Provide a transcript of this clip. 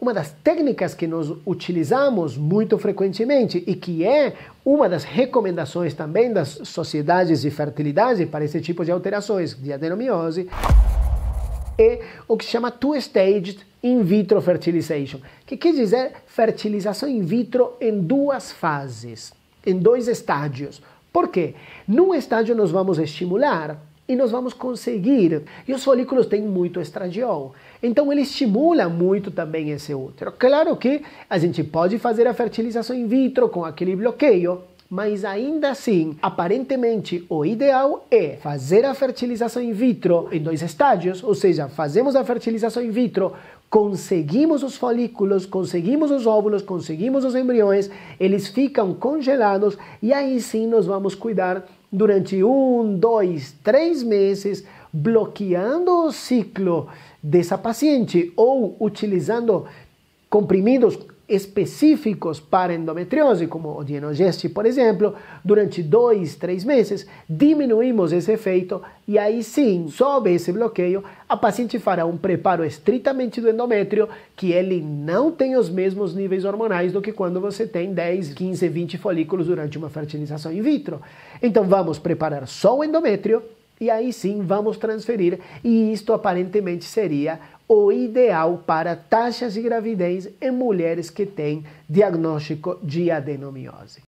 Uma das técnicas que nós utilizamos muito frequentemente e que é uma das recomendações também das sociedades de fertilidade para esse tipo de alterações de adenomiose é o que se chama two-staged in vitro fertilization, que quer dizer fertilização in vitro em duas fases, em dois estágios. Por quê? Num estágio nós vamos estimular e nós vamos conseguir. E os folículos têm muito estradiol, então ele estimula muito também esse útero. Claro que a gente pode fazer a fertilização in vitro com aquele bloqueio, mas ainda assim, aparentemente, o ideal é fazer a fertilização in vitro em dois estágios, ou seja, fazemos a fertilização in vitro, conseguimos os folículos, conseguimos os óvulos, conseguimos os embriões, eles ficam congelados e aí sim nós vamos cuidar durante um, dois, três meses, bloqueando o ciclo dessa paciente ou utilizando comprimidos específicos para endometriose, como o Dienogeste, por exemplo, durante dois, três meses, diminuímos esse efeito e aí sim, sob esse bloqueio, a paciente fará um preparo estritamente do endométrio, que ele não tem os mesmos níveis hormonais do que quando você tem 10, 15, 20 folículos durante uma fertilização in vitro. Então vamos preparar só o endométrio e aí sim vamos transferir, e isto aparentemente seria o ideal para taxas de gravidez em mulheres que têm diagnóstico de adenomiose.